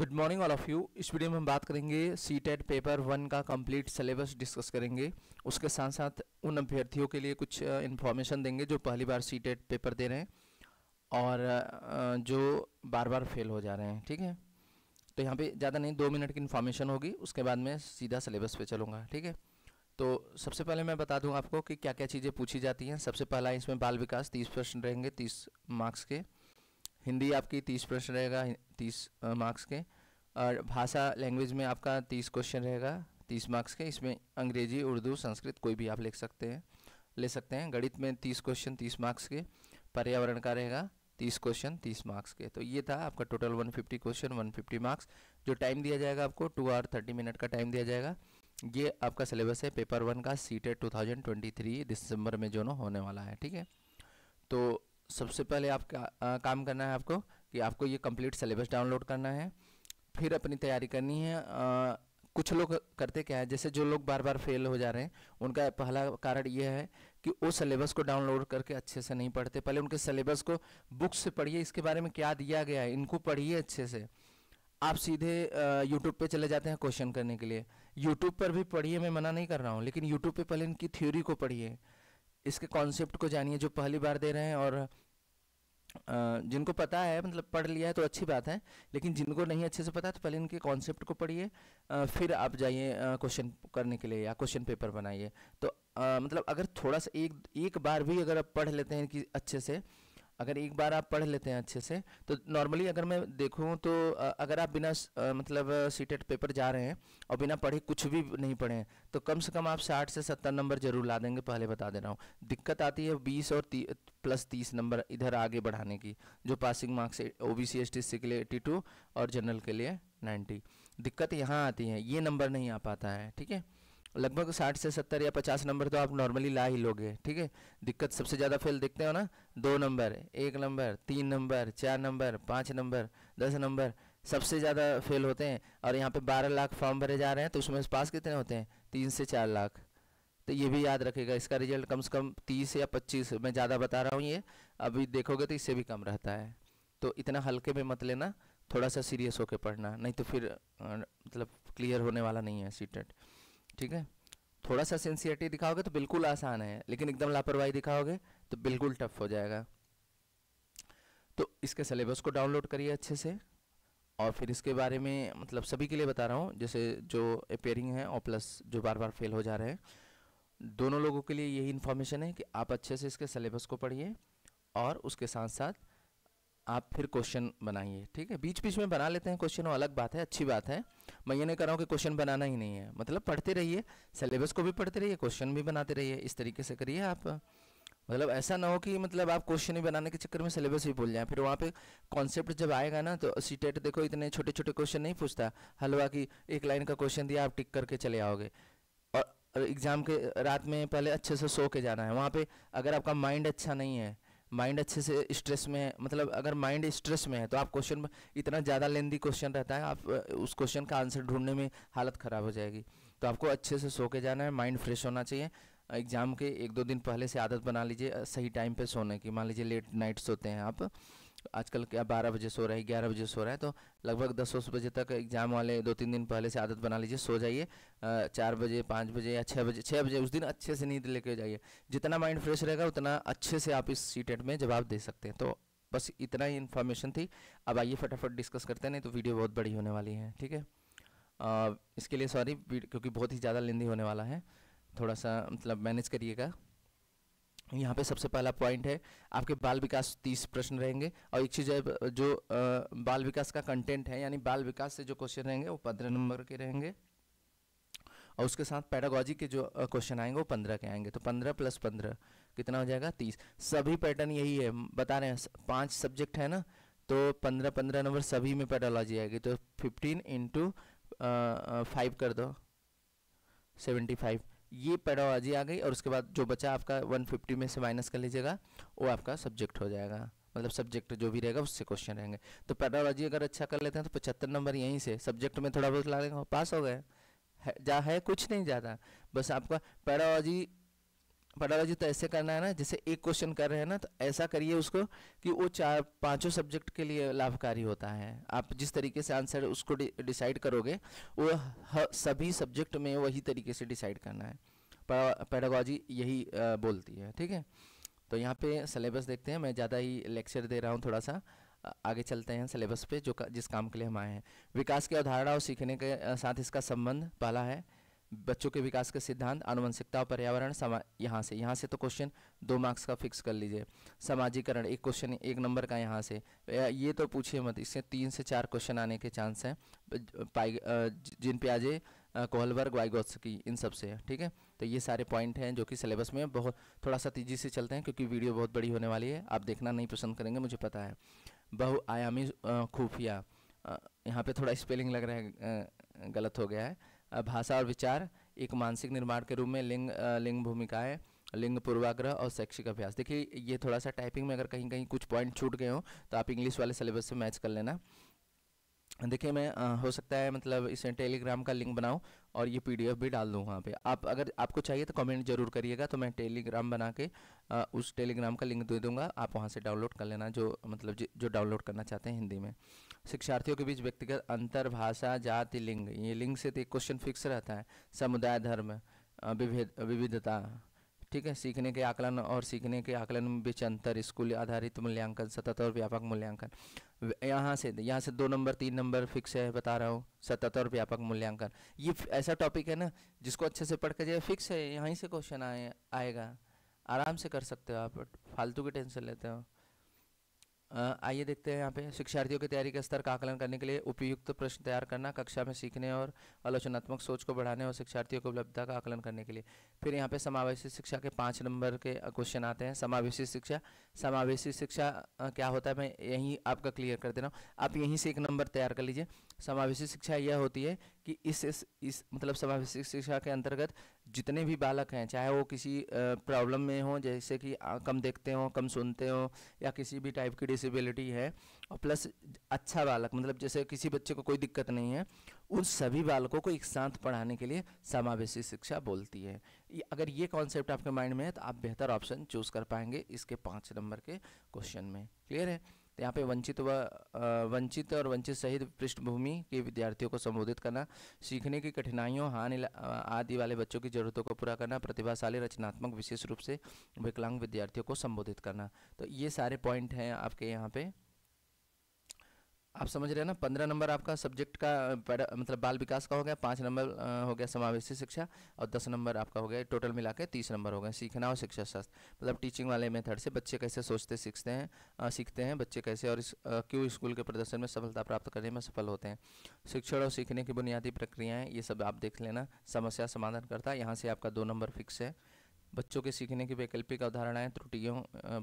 good morning all of you इस video में हम बात करेंगे सी टेट पेपर वन का कंप्लीट सिलेबस डिस्कस करेंगे उसके साथ साथ उन अभ्यर्थियों के लिए कुछ इन्फॉर्मेशन देंगे जो पहली बार सी टेट पेपर दे रहे हैं और जो बार बार फेल हो जा रहे हैं ठीक है तो यहाँ पे ज़्यादा नहीं दो मिनट की इन्फॉर्मेशन होगी उसके बाद मैं सीधा सिलेबस पर चलूँगा ठीक है तो सबसे पहले मैं बता दूँ आपको कि क्या क्या चीज़ें पूछी जाती हैं सबसे पहला इसमें बाल विकास तीस परसेंट रहेंगे तीस मार्क्स के हिंदी आपकी तीस प्रश्न रहेगा तीस मार्क्स के और भाषा लैंग्वेज में आपका तीस क्वेश्चन रहेगा तीस मार्क्स के इसमें अंग्रेजी उर्दू संस्कृत कोई भी आप लिख सकते हैं ले सकते हैं गणित में तीस क्वेश्चन तीस मार्क्स के पर्यावरण का रहेगा तीस क्वेश्चन तीस मार्क्स के तो ये था आपका total one fifty question one fifty marks जो टाइम दिया जाएगा आपको टू आवर थर्टी मिनट का टाइम दिया जाएगा ये आपका सिलेबस है पेपर वन का CTET two thousand twenty three दिसंबर में जो ना होने वाला है ठीक है तो सबसे पहले आपका आ, काम करना है आपको कि आपको ये कंप्लीट सिलेबस डाउनलोड करना है फिर अपनी तैयारी करनी है आ, कुछ लोग करते क्या है जैसे जो लोग बार बार फेल हो जा रहे हैं उनका पहला कारण यह है कि वो सिलेबस को डाउनलोड करके अच्छे से नहीं पढ़ते पहले उनके सिलेबस को बुक से पढ़िए इसके बारे में क्या दिया गया है इनको पढ़िए अच्छे से आप सीधे यूट्यूब पे चले जाते हैं क्वेश्चन करने के लिए यूट्यूब पर भी पढ़िए मैं मना नहीं कर रहा हूँ लेकिन यूट्यूब पे पहले इनकी थ्योरी को पढ़िए इसके कॉन्सेप्ट को जानिए जो पहली बार दे रहे हैं और जिनको पता है मतलब पढ़ लिया है तो अच्छी बात है लेकिन जिनको नहीं अच्छे से पता है तो पहले इनके कॉन्सेप्ट को पढ़िए फिर आप जाइए क्वेश्चन करने के लिए या क्वेश्चन पेपर बनाइए तो आ, मतलब अगर थोड़ा सा एक एक बार भी अगर आप पढ़ लेते हैं कि अच्छे से अगर एक बार आप पढ़ लेते हैं अच्छे से तो नॉर्मली अगर मैं देखूँ तो अगर आप बिना मतलब सीटेट पेपर जा रहे हैं और बिना पढ़े कुछ भी नहीं पढ़े हैं तो कम से कम आप साठ से सत्तर नंबर जरूर ला देंगे पहले बता दे रहा हूँ दिक्कत आती है बीस और ती, प्लस तीस नंबर इधर आगे बढ़ाने की जो passing marks O B C S T C के लिए एट्टी टू और जनरल के लिए नाइन्टी दिक्कत यहाँ आती है ये नंबर नहीं आ पाता है ठीक है लगभग साठ से सत्तर या पचास नंबर तो आप नॉर्मली ला ही लोगे ठीक है दिक्कत सबसे ज़्यादा फेल देखते हो ना दो नंबर एक नंबर तीन नंबर चार नंबर पाँच नंबर दस नंबर सबसे ज़्यादा फेल होते हैं और यहाँ पे बारह लाख फॉर्म भरे जा रहे हैं तो उसमें पास कितने होते हैं तीन से चार लाख तो ये भी याद रखेगा इसका रिजल्ट कम से कम तीस या पच्चीस मैं ज़्यादा बता रहा हूँ ये अभी देखोगे तो इससे भी कम रहता है तो इतना हल्के में मत लेना थोड़ा सा सीरियस होकर पढ़ना नहीं तो फिर मतलब क्लियर होने वाला नहीं है सीटेट ठीक है थोड़ा सा सेंसियरिटी दिखाओगे तो बिल्कुल आसान है लेकिन एकदम लापरवाही दिखाओगे तो बिल्कुल टफ हो जाएगा तो इसके सिलेबस को डाउनलोड करिए अच्छे से और फिर इसके बारे में मतलब सभी के लिए बता रहा हूँ जैसे जो अपेयरिंग है और प्लस जो बार बार फेल हो जा रहे हैं दोनों लोगों के लिए यही इन्फॉर्मेशन है कि आप अच्छे से इसके सिलेबस को पढ़िए और उसके साथ साथ आप फिर क्वेश्चन बनाइए ठीक है बीच बीच में बना लेते हैं क्वेश्चन और अलग बात है अच्छी बात है मैं ये नहीं कर रहा हूँ कि क्वेश्चन बनाना ही नहीं है मतलब पढ़ते रहिए सिलेबस को भी पढ़ते रहिए क्वेश्चन भी बनाते रहिए इस तरीके से करिए आप मतलब ऐसा ना हो कि मतलब आप क्वेश्चन ही बनाने के चक्कर में सिलेबस भी भूल जाएं फिर वहाँ पे कॉन्सेप्ट जब आएगा ना तो सी टेट e देखो इतने छोटे छोटे क्वेश्चन नहीं पूछता हलवा की एक लाइन का क्वेश्चन दिया आप टिक करके चले आओगे और एग्ज़ाम के रात में पहले अच्छे से सो के जाना है वहाँ पे अगर आपका माइंड अच्छा नहीं है माइंड अच्छे से स्ट्रेस में है मतलब अगर माइंड स्ट्रेस में है तो आप क्वेश्चन इतना ज़्यादा लेंदी क्वेश्चन रहता है आप उस क्वेश्चन का आंसर ढूंढने में हालत ख़राब हो जाएगी तो आपको अच्छे से सो के जाना है माइंड फ्रेश होना चाहिए एग्ज़ाम के एक दो दिन पहले से आदत बना लीजिए सही टाइम पर सोने की मान लीजिए लेट नाइट सोते हैं आप आजकल क्या बारह बजे सो रहे हैं ग्यारह बजे सो रहे हैं तो लगभग दस दस बजे तक एग्जाम वाले दो तीन दिन पहले से आदत बना लीजिए सो जाइए चार बजे पाँच बजे या छः बजे छः बजे उस दिन अच्छे से नींद लेके जाइए जितना माइंड फ्रेश रहेगा उतना अच्छे से आप इस सी में जवाब दे सकते हैं तो बस इतना ही इन्फॉर्मेशन थी अब आइए फटाफट डिस्कस करते हैं नहीं तो वीडियो बहुत बड़ी होने वाली है ठीक है इसके लिए सॉरी क्योंकि बहुत ही ज़्यादा लेंदी होने वाला है थोड़ा सा मतलब मैनेज करिएगा यहाँ पे सबसे पहला पॉइंट है आपके बाल विकास तीस प्रश्न रहेंगे और एक चीज़ है जो बाल विकास का कंटेंट है यानी बाल विकास से जो क्वेश्चन रहेंगे वो पंद्रह नंबर के रहेंगे और उसके साथ पैडागॉजी के जो क्वेश्चन आएंगे वो पंद्रह के आएंगे तो पंद्रह प्लस पंद्रह कितना हो जाएगा तीस सभी पैटर्न यही है बता रहे हैं पाँच सब्जेक्ट है ना तो पंद्रह पंद्रह नंबर सभी में पैडोलॉजी आएगी तो फिफ्टीन इंटू फाइव कर दो सेवेंटी फाइव ये पेडोलॉजी आ गई और उसके बाद जो बचा आपका 150 में से माइनस कर लीजिएगा वो आपका सब्जेक्ट हो जाएगा मतलब सब्जेक्ट जो भी रहेगा उससे क्वेश्चन रहेंगे तो पेडोलॉजी अगर अच्छा कर लेते हैं तो पचहत्तर नंबर यहीं से सब्जेक्ट में थोड़ा बहुत ला देंगे पास हो गए जा है कुछ नहीं ज़्यादा बस आपका पेडोलॉजी पटाला जी तो ऐसे करना है ना जैसे एक क्वेश्चन कर रहे हैं ना तो ऐसा करिए उसको कि वो चार पांचों सब्जेक्ट के लिए लाभकारी होता है आप जिस तरीके से आंसर उसको डिसाइड करोगे वो सभी सब्जेक्ट में वही तरीके से डिसाइड करना है पेडागॉजी यही बोलती है ठीक है तो यहाँ पे सिलेबस देखते हैं मैं ज़्यादा ही लेक्चर दे रहा हूँ थोड़ा सा आगे चलते हैं सिलेबस पे जो का, जिस काम के लिए हम आए हैं विकास की अवधारणा और सीखने के साथ इसका संबंध पहला है बच्चों के विकास के सिद्धांत आनुवंशिकता और पर्यावरण समा यहाँ से यहाँ से तो क्वेश्चन दो मार्क्स का फिक्स कर लीजिए समाजीकरण एक क्वेश्चन एक नंबर का यहाँ से ये तो पूछिए मत इससे तीन से चार क्वेश्चन आने के चांस हैं पाई जिन प्याजे कोहलबर्ग की इन सब से ठीक है तो ये सारे पॉइंट हैं जो कि सिलेबस में बहुत थोड़ा सा तेज़ी से चलते हैं क्योंकि वीडियो बहुत बड़ी होने वाली है आप देखना नहीं पसंद करेंगे मुझे पता है बहुआयामी खुफिया यहाँ पर थोड़ा स्पेलिंग लग रहा है गलत हो गया है भाषा और विचार एक मानसिक निर्माण के रूप में लिंग लिंग भूमिकाएँ लिंग पूर्वाग्रह और शैक्षिक अभ्यास देखिए ये थोड़ा सा टाइपिंग में अगर कहीं कहीं कुछ पॉइंट छूट गए हों तो आप इंग्लिश वाले सिलेबस से मैच कर लेना देखिए मैं आ, हो सकता है मतलब इसे टेलीग्राम का लिंक बनाऊँ और ये पीडीएफ भी डाल दूँ वहाँ पे आप अगर आपको चाहिए तो कमेंट जरूर करिएगा तो मैं टेलीग्राम बना के आ, उस टेलीग्राम का लिंक दे दूँगा आप वहाँ से डाउनलोड कर लेना जो मतलब ज, जो डाउनलोड करना चाहते हैं हिंदी में शिक्षार्थियों के बीच व्यक्तिगत अंतर भाषा जाति लिंग ये लिंग से तो एक क्वेश्चन फिक्स रहता है समुदाय धर्म विभेद विविधता ठीक है सीखने के आकलन और सीखने के आकलन में बीच अंतर स्कूल आधारित मूल्यांकन सतत और व्यापक मूल्यांकन यहाँ से यहाँ से दो नंबर तीन नंबर फिक्स है बता रहा हूँ सतत और व्यापक मूल्यांकन ये ऐसा टॉपिक है ना जिसको अच्छे से पढ़ के जाए फिक्स है यहीं से क्वेश्चन आए आएगा आराम से कर सकते हो आप फालतू की टेंशन लेते हो आइए देखते हैं यहाँ पे शिक्षार्थियों की तैयारी के स्तर का आकलन करने के लिए उपयुक्त प्रश्न तैयार करना कक्षा में सीखने और आलोचनात्मक सोच को बढ़ाने और शिक्षार्थियों की उपलब्धता का आकलन करने के लिए फिर यहाँ पे समावेशी शिक्षा के पाँच नंबर के क्वेश्चन आते हैं समावेशी शिक्षा समावेशी शिक्षा क्या होता है मैं यहीं आपका क्लियर कर दे रहा हूँ आप यहीं से एक नंबर तैयार कर लीजिए समावेशी शिक्षा यह होती है कि इस इस, इस मतलब समावेशिक शिक्षा के अंतर्गत जितने भी बालक हैं चाहे वो किसी प्रॉब्लम में हों जैसे कि कम देखते हों कम सुनते हों या किसी भी टाइप की डिसेबिलिटी है और प्लस अच्छा बालक मतलब जैसे किसी बच्चे को कोई दिक्कत नहीं है उन सभी बालकों को एक साथ पढ़ाने के लिए समावेशी शिक्षा बोलती है अगर ये कॉन्सेप्ट आपके माइंड में है तो आप बेहतर ऑप्शन चूज़ कर पाएंगे इसके पाँच नंबर के क्वेश्चन में क्लियर है तो यहाँ पे वंचित व वंचित और वंचित सहित पृष्ठभूमि के विद्यार्थियों को संबोधित करना सीखने की कठिनाइयों हानि आदि वाले बच्चों की ज़रूरतों को पूरा करना प्रतिभाशाली रचनात्मक विशेष रूप से विकलांग विद्यार्थियों को संबोधित करना तो ये सारे पॉइंट हैं आपके यहाँ पे आप समझ रहे हैं ना पंद्रह नंबर आपका सब्जेक्ट का मतलब बाल विकास का हो गया पाँच नंबर हो गया समावेशी शिक्षा और दस नंबर आपका हो गया टोटल मिला के तीस नंबर हो गए सीखना और शिक्षा शास्त्र मतलब टीचिंग वाले मेथड से बच्चे कैसे सोचते सीखते हैं सीखते हैं बच्चे कैसे और इस क्यों स्कूल के प्रदर्शन में सफलता प्राप्त करने में सफल होते हैं शिक्षण और सीखने की बुनियादी प्रक्रियाएँ ये सब आप देख लेना समस्या समाधान करता यहाँ से आपका दो नंबर फिक्स है बच्चों के सीखने की वैकल्पिक अवधारणाएं त्रुटियों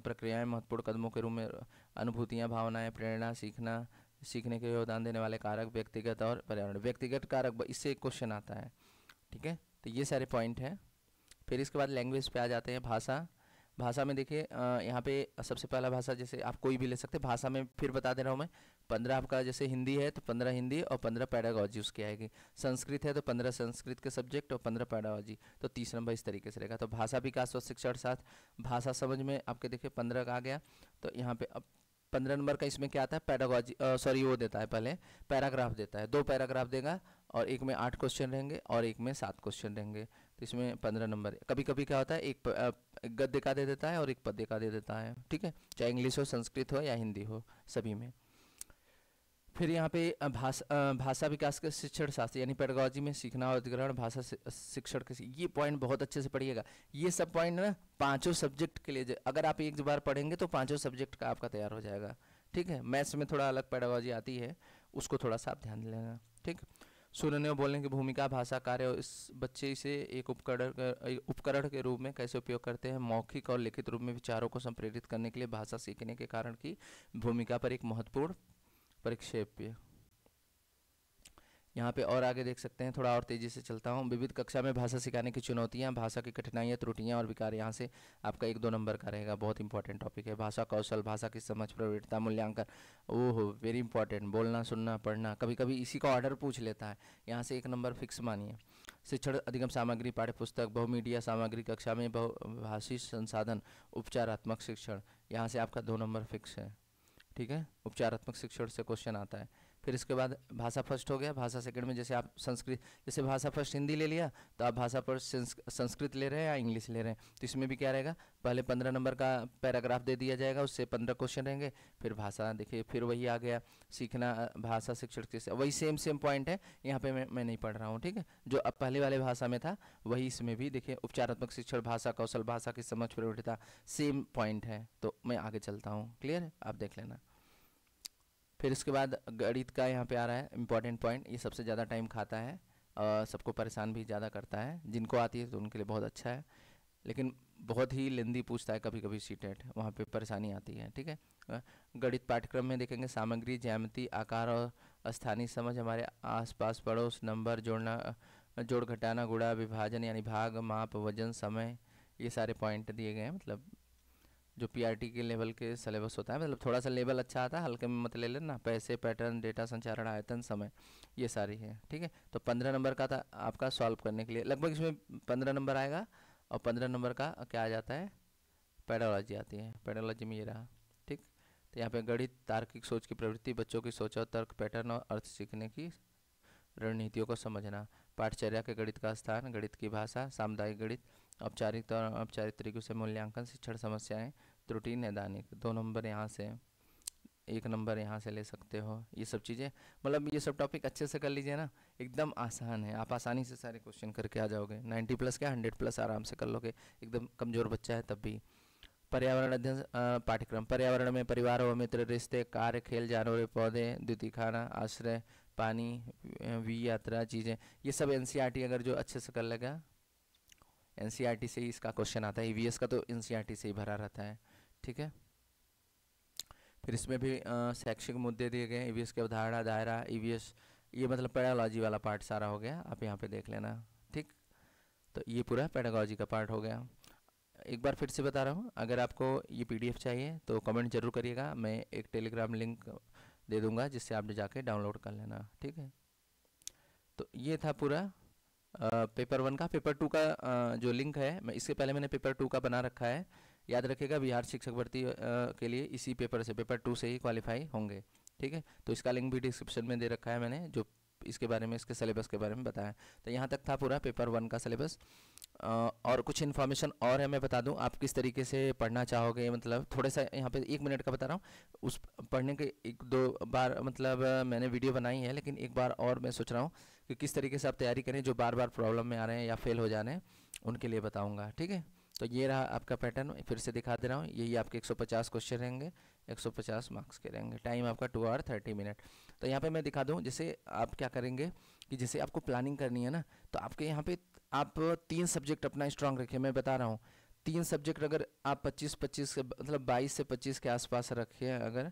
प्रक्रियाएँ महत्वपूर्ण कदमों के रूप में अनुभूतियाँ भावनाएँ प्रेरणा सीखना सीखने के योगदान देने वाले कारक व्यक्तिगत और पर्यावरण व्यक्तिगत कारक इससे एक क्वेश्चन आता है ठीक है तो ये सारे पॉइंट हैं फिर इसके बाद लैंग्वेज पे आ जाते हैं भाषा भाषा में देखिए यहाँ पे सबसे पहला भाषा जैसे आप कोई भी ले सकते हैं भाषा में फिर बता दे रहा हूँ मैं पंद्रह आपका जैसे हिंदी है तो पंद्रह हिंदी और पंद्रह पैडागॉजी उसकी आएगी संस्कृत है तो पंद्रह संस्कृत के सब्जेक्ट और पंद्रह पैडागॉजी तो तीस नंबर इस तरीके से रहेगा तो भाषा विकास और शिक्षण साथ भाषा समझ में आपके देखिए पंद्रह का आ गया तो यहाँ पे अब पंद्रह नंबर का इसमें क्या आता है पैडागॉजी सॉरी वो देता है पहले पैराग्राफ देता है दो पैराग्राफ देगा और एक में आठ क्वेश्चन रहेंगे और एक में सात क्वेश्चन रहेंगे तो इसमें पंद्रह नंबर कभी कभी क्या होता है एक, एक गद्य का दे देता है और एक पद्य का दे देता है ठीक है चाहे इंग्लिश हो संस्कृत हो या हिंदी हो सभी में फिर यहाँ पे भाषा भाषा विकास का शिक्षण शास्त्र यानी पेडागोजी में सीखना और अधिग्रहण भाषा शिक्षण के ये पॉइंट बहुत अच्छे से पढ़िएगा ये सब पॉइंट ना पांचों सब्जेक्ट के लिए अगर आप एक बार पढ़ेंगे तो पांचों सब्जेक्ट का आपका तैयार हो जाएगा ठीक है मैथ्स में थोड़ा अलग पेडागोजी आती है उसको थोड़ा सा आप ध्यान देना ठीक सुनने और बोलने की भूमिका भाषा कार्य और इस बच्चे इसे एक उपकरण उपकरण के रूप में कैसे उपयोग करते हैं मौखिक और लिखित रूप में विचारों को संप्रेरित करने के लिए भाषा सीखने के कारण की भूमिका पर एक महत्वपूर्ण परिक्षेप्य यहाँ पे और आगे देख सकते हैं थोड़ा और तेज़ी से चलता हूँ विविध कक्षा में भाषा सिखाने की चुनौतियाँ भाषा की कठिनाइयाँ त्रुटियाँ और विकार यहाँ से आपका एक दो नंबर का रहेगा बहुत इंपॉर्टेंट टॉपिक है भाषा कौशल भाषा की समझ प्रवृत्ता मूल्यांकन ओह हो वेरी इंपॉर्टेंट बोलना सुनना पढ़ना कभी कभी इसी का ऑर्डर पूछ लेता है यहाँ से एक नंबर फिक्स मानिए शिक्षण अधिगम सामग्री पाठ्यपुस्तक बहुमीडिया सामग्री कक्षा में बहुभाषी संसाधन उपचारात्मक शिक्षण यहाँ से आपका दो नंबर फिक्स है ठीक है उपचारात्मक शिक्षण से क्वेश्चन आता है फिर इसके बाद भाषा फर्स्ट हो गया भाषा सेकंड में जैसे आप संस्कृत जैसे भाषा फर्स्ट हिंदी ले लिया तो आप भाषा फर्स्ट संस्कृत ले रहे हैं या इंग्लिश ले रहे हैं तो इसमें भी क्या रहेगा पहले पंद्रह नंबर का पैराग्राफ दे दिया जाएगा उससे पंद्रह क्वेश्चन रहेंगे फिर भाषा देखिए फिर वही आ गया सीखना भाषा शिक्षण के वही सेम सेम पॉइंट है यहाँ पर मैं मैं नहीं पढ़ रहा हूँ ठीक है जो अब पहले वाले भाषा में था वही इसमें भी देखिए उपचारात्मक शिक्षण भाषा कौशल भाषा की समझ प्रयोगता सेम पॉइंट है तो मैं आगे चलता हूँ क्लियर है आप देख लेना फिर इसके बाद गणित का यहाँ पे आ रहा है इंपॉर्टेंट पॉइंट ये सबसे ज़्यादा टाइम खाता है और सबको परेशान भी ज़्यादा करता है जिनको आती है तो उनके लिए बहुत अच्छा है लेकिन बहुत ही लेंदी पूछता है कभी कभी सीटेट वहाँ पे परेशानी आती है ठीक है गणित पाठ्यक्रम में देखेंगे सामग्री ज्यामिति आकार और स्थानीय समझ हमारे आसपास पड़ोस नंबर जोड़ना जोड़ घटाना गुड़ा विभाजन यानी भाग माप वजन समय ये सारे पॉइंट दिए गए हैं मतलब जो पी के लेवल के सिलेबस होता है मतलब थोड़ा सा लेवल अच्छा आता है हल्के में मत ले लेना पैसे पैटर्न डेटा संचारण आयतन समय ये सारी है ठीक है तो पंद्रह नंबर का था आपका सॉल्व करने के लिए लगभग इसमें पंद्रह नंबर आएगा और पंद्रह नंबर का क्या आ जाता है पेडोलॉजी आती है पेडोलॉजी में ये रहा ठीक तो यहाँ पे गणित तार्किक सोच की प्रवृत्ति बच्चों की सोच और तर्क पैटर्न और अर्थ सीखने की रणनीतियों को समझना पाठचर्या के गणित का स्थान गणित की भाषा सामुदायिक गणित औपचारिक तौर औपचारिक तरीकों से मूल्यांकन शिक्षण समस्याएं त्रुटि नैदानिक दो नंबर यहाँ से एक नंबर यहाँ से ले सकते हो ये सब चीज़ें मतलब ये सब टॉपिक अच्छे से कर लीजिए ना एकदम आसान है आप आसानी से सारे क्वेश्चन करके आ जाओगे नाइन्टी प्लस क्या हंड्रेड प्लस आराम से कर लोगे एकदम कमज़ोर बच्चा है तब भी पर्यावरण अध्ययन पाठ्यक्रम पर्यावरण में परिवार और मित्र रिश्ते कार्य खेल जानवर पौधे द्वितीय खाना आश्रय पानी वी यात्रा चीज़ें ये सब एन e अगर जो अच्छे से कर लेगा एन e से ही इसका क्वेश्चन आता है ई e का तो एन से ही भरा रहता है ठीक है फिर इसमें भी शैक्षिक मुद्दे दिए गए ई के अवधारणा दायरा ई ये मतलब पैडोलॉजी वाला पार्ट सारा हो गया आप यहाँ पे देख लेना ठीक तो ये पूरा पैडोलॉजी का पार्ट हो गया एक बार फिर से बता रहा हूँ अगर आपको ये पीडीएफ चाहिए तो कमेंट जरूर करिएगा मैं एक टेलीग्राम लिंक दे दूंगा जिससे आप जाके डाउनलोड कर लेना ठीक है तो ये था पूरा पेपर वन का पेपर टू का आ, जो लिंक है मैं इसके पहले मैंने पेपर टू का बना रखा है याद रखेगा बिहार शिक्षक भर्ती के लिए इसी पेपर से पेपर टू से ही क्वालिफाई होंगे ठीक है तो इसका लिंक भी डिस्क्रिप्शन में दे रखा है मैंने जो इसके बारे में इसके सिलेबस के बारे में बताया तो यहाँ तक था पूरा पेपर वन का सिलेबस और कुछ इन्फॉर्मेशन और है मैं बता दूं आप किस तरीके से पढ़ना चाहोगे मतलब थोड़े सा यहाँ पे एक मिनट का बता रहा हूँ उस पढ़ने के एक दो बार मतलब मैंने वीडियो बनाई है लेकिन एक बार और मैं सोच रहा हूँ कि किस तरीके से आप तैयारी करें जो बार बार प्रॉब्लम में आ रहे हैं या फेल हो जा रहे हैं उनके लिए बताऊँगा ठीक है तो ये रहा आपका पैटर्न फिर से दिखा दे रहा हूँ यही आपके 150 क्वेश्चन रहेंगे 150 मार्क्स के रहेंगे टाइम आपका टू आवर थर्टी मिनट तो यहाँ पे मैं दिखा दूँ जैसे आप क्या करेंगे कि जैसे आपको प्लानिंग करनी है ना तो आपके यहाँ पे आप तीन सब्जेक्ट अपना स्ट्रांग रखिए मैं बता रहा हूँ तीन सब्जेक्ट अगर आप पच्चीस पच्चीस के मतलब बाईस से पच्चीस के आसपास रखे अगर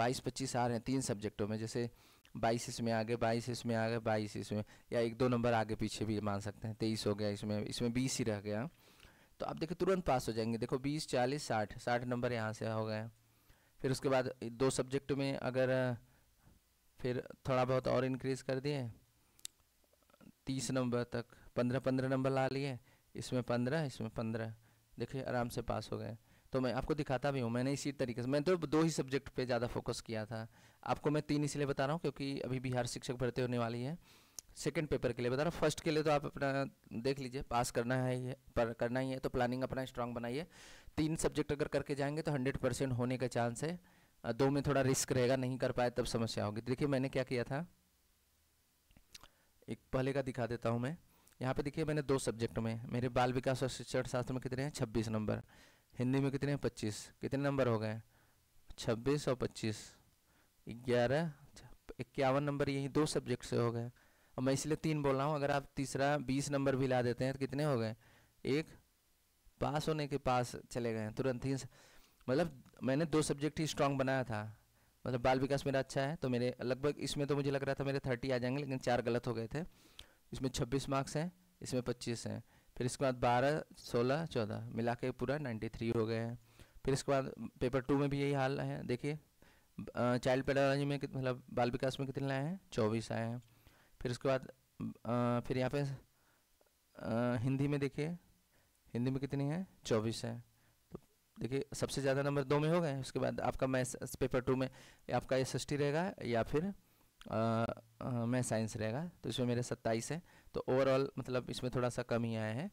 बाईस पच्चीस आ रहे हैं तीन सब्जेक्टों में जैसे बाईस इसमें आगे बाईस इसमें आगे बाईस इसमें या एक दो नंबर आगे पीछे भी मान सकते हैं तेईस हो गया इसमें इसमें बीस ही रह गया तो आप देखिए तुरंत पास हो जाएंगे देखो बीस चालीस साठ साठ नंबर यहाँ से हो गए फिर उसके बाद दो सब्जेक्ट में अगर फिर थोड़ा बहुत और इनक्रीज़ कर दिए तीस नंबर तक पंद्रह पंद्रह नंबर ला लिए इसमें पंद्रह इसमें पंद्रह देखिए आराम से पास हो गए तो मैं आपको दिखाता भी हूँ मैंने इसी तरीके से मैं तो दो ही सब्जेक्ट पे ज़्यादा फोकस किया था आपको मैं तीन इसलिए बता रहा हूँ क्योंकि अभी बिहार शिक्षक भर्ती होने वाली है सेकेंड पेपर के लिए बता रहा हूँ फर्स्ट के लिए तो आप अपना देख लीजिए पास करना है पर करना ही है तो प्लानिंग अपना स्ट्रांग बनाइए तीन सब्जेक्ट अगर करके जाएंगे तो हंड्रेड परसेंट होने का चांस है दो में थोड़ा रिस्क रहेगा नहीं कर पाए तब समस्या होगी देखिए मैंने क्या किया था एक पहले का दिखा देता हूँ मैं यहाँ पे देखिए मैंने दो सब्जेक्ट में मेरे बाल विकास और शिक्षण शास्त्र में कितने हैं छब्बीस नंबर हिंदी में कितने हैं पच्चीस कितने नंबर हो गए छब्बीस और पच्चीस ग्यारह इक्यावन नंबर यही दो सब्जेक्ट से हो गए और मैं इसलिए तीन बोल रहा हूँ अगर आप तीसरा बीस नंबर भी ला देते हैं तो कितने हो गए एक पास होने के पास चले गए तुरंत ही मतलब मैंने दो सब्जेक्ट ही स्ट्रांग बनाया था मतलब बाल विकास मेरा अच्छा है तो मेरे लगभग इसमें तो मुझे लग रहा था मेरे थर्टी आ जाएंगे लेकिन चार गलत हो गए थे इसमें छब्बीस मार्क्स हैं इसमें पच्चीस हैं फिर इसके बाद बारह सोलह चौदह मिला के पूरा नाइन्टी थ्री हो गए हैं फिर इसके बाद पेपर टू में भी यही हाल है देखिए चाइल्ड पैडोलॉजी में मतलब बाल विकास में कितने आए हैं चौबीस आए हैं फिर उसके बाद फिर यहाँ पे हिंदी में देखिए हिंदी में कितनी है चौबीस है तो देखिए सबसे ज़्यादा नंबर दो में हो गए उसके बाद आपका मैथ्स पेपर टू में आपका एस एस टी रहेगा या फिर मैथ साइंस रहेगा तो इसमें मेरे सत्ताईस है तो ओवरऑल मतलब इसमें थोड़ा सा कम ही आया है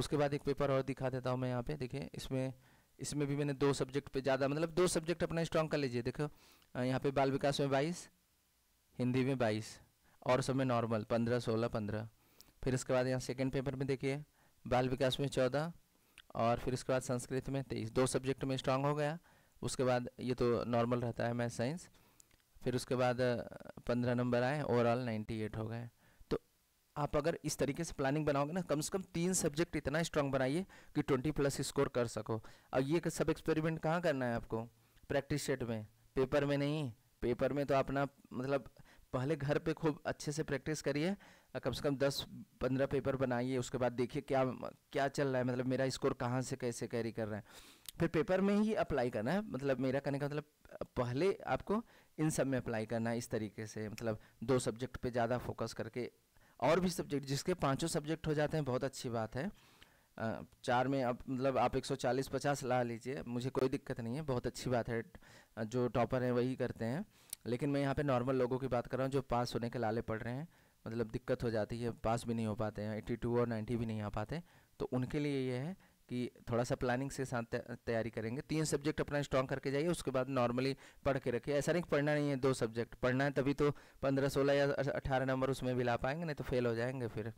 उसके बाद एक पेपर और दिखा देता हूँ मैं यहाँ पे देखिए इसमें इसमें भी मैंने दो सब्जेक्ट पे ज़्यादा मतलब दो सब्जेक्ट अपना स्ट्रॉन्ग कर लीजिए देखो यहाँ पे बाल विकास में बाईस हिंदी में बाईस और सब में नॉर्मल पंद्रह सोलह पंद्रह फिर उसके बाद यहाँ सेकेंड पेपर में देखिए बाल विकास में चौदह और फिर उसके बाद संस्कृत में तेईस दो सब्जेक्ट में स्ट्रांग हो गया उसके बाद ये तो नॉर्मल रहता है मैथ साइंस फिर उसके बाद पंद्रह नंबर आए ओवरऑल नाइन्टी एट हो गए तो आप अगर इस तरीके से प्लानिंग बनाओगे ना कम से कम तीन सब्जेक्ट इतना स्ट्रांग बनाइए कि ट्वेंटी प्लस स्कोर कर सको अब ये सब एक्सपेरिमेंट कहाँ करना है आपको प्रैक्टिस सेट में पेपर में नहीं पेपर में तो अपना मतलब पहले घर पे खूब अच्छे से प्रैक्टिस करिए कम से कम दस पंद्रह पेपर बनाइए उसके बाद देखिए क्या क्या चल रहा है मतलब मेरा स्कोर कहाँ से कैसे कैरी कर रहा है फिर पेपर में ही अप्लाई करना है मतलब मेरा कहने का मतलब पहले आपको इन सब में अप्लाई करना है इस तरीके से मतलब दो सब्जेक्ट पे ज़्यादा फोकस करके और भी सब्जेक्ट जिसके पाँचों सब्जेक्ट हो जाते हैं बहुत अच्छी बात है चार में आप मतलब आप 140 50 ला लीजिए मुझे कोई दिक्कत नहीं है बहुत अच्छी बात है जो टॉपर हैं वही करते हैं लेकिन मैं यहाँ पे नॉर्मल लोगों की बात कर रहा हूँ जो पास होने के लाले पड़ रहे हैं मतलब दिक्कत हो जाती है पास भी नहीं हो पाते हैं एट्टी टू और नाइन्टी भी नहीं आ पाते तो उनके लिए ये है कि थोड़ा सा प्लानिंग से साथ तैयारी करेंगे तीन सब्जेक्ट अपना स्ट्रॉन्ग करके जाइए उसके बाद नॉर्मली पढ़ के रखिए ऐसा नहीं पढ़ना नहीं है दो सब्जेक्ट पढ़ना है तभी तो पंद्रह सोलह या अठारह नंबर उसमें भी ला पाएंगे नहीं तो फेल हो जाएंगे फिर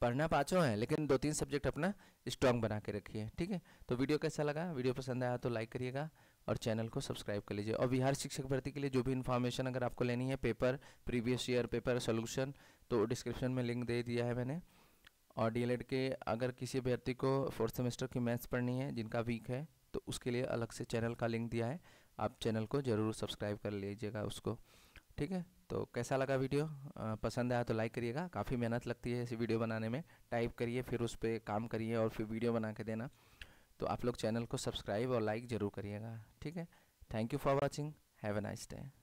पढ़ना पाँचों है लेकिन दो तीन सब्जेक्ट अपना स्ट्रॉन्ग बना के रखिए ठीक है तो वीडियो कैसा लगा वीडियो पसंद आया तो लाइक करिएगा और चैनल को सब्सक्राइब कर लीजिए और बिहार शिक्षक भर्ती के लिए जो भी इन्फॉर्मेशन अगर आपको लेनी है paper previous year paper solution तो डिस्क्रिप्शन में लिंक दे दिया है मैंने और डी के अगर किसी अभ्यर्थी को फोर्थ सेमेस्टर की मैथ्स पढ़नी है जिनका वीक है तो उसके लिए अलग से चैनल का लिंक दिया है आप चैनल को ज़रूर सब्सक्राइब कर लीजिएगा उसको ठीक है तो कैसा लगा वीडियो आ, पसंद आया तो लाइक करिएगा काफ़ी मेहनत लगती है इस वीडियो बनाने में टाइप करिए फिर उस पर काम करिए और फिर वीडियो बना के देना तो आप लोग चैनल को सब्सक्राइब और लाइक ज़रूर करिएगा ठीक है thank you for watching have a nice day